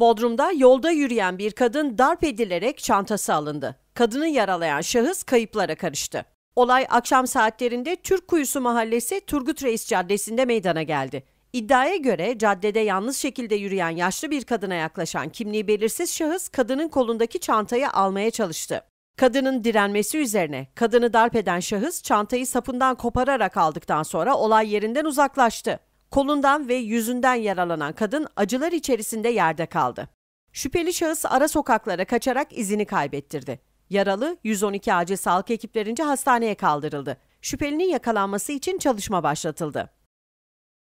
Bodrum'da yolda yürüyen bir kadın darp edilerek çantası alındı. Kadını yaralayan şahıs kayıplara karıştı. Olay akşam saatlerinde Türk Kuyusu Mahallesi Turgut Reis Caddesi'nde meydana geldi. İddiaya göre caddede yalnız şekilde yürüyen yaşlı bir kadına yaklaşan kimliği belirsiz şahıs kadının kolundaki çantayı almaya çalıştı. Kadının direnmesi üzerine kadını darp eden şahıs çantayı sapından kopararak aldıktan sonra olay yerinden uzaklaştı. Kolundan ve yüzünden yaralanan kadın acılar içerisinde yerde kaldı. Şüpheli şahıs ara sokaklara kaçarak izini kaybettirdi. Yaralı 112 acil sağlık ekiplerince hastaneye kaldırıldı. Şüphelinin yakalanması için çalışma başlatıldı.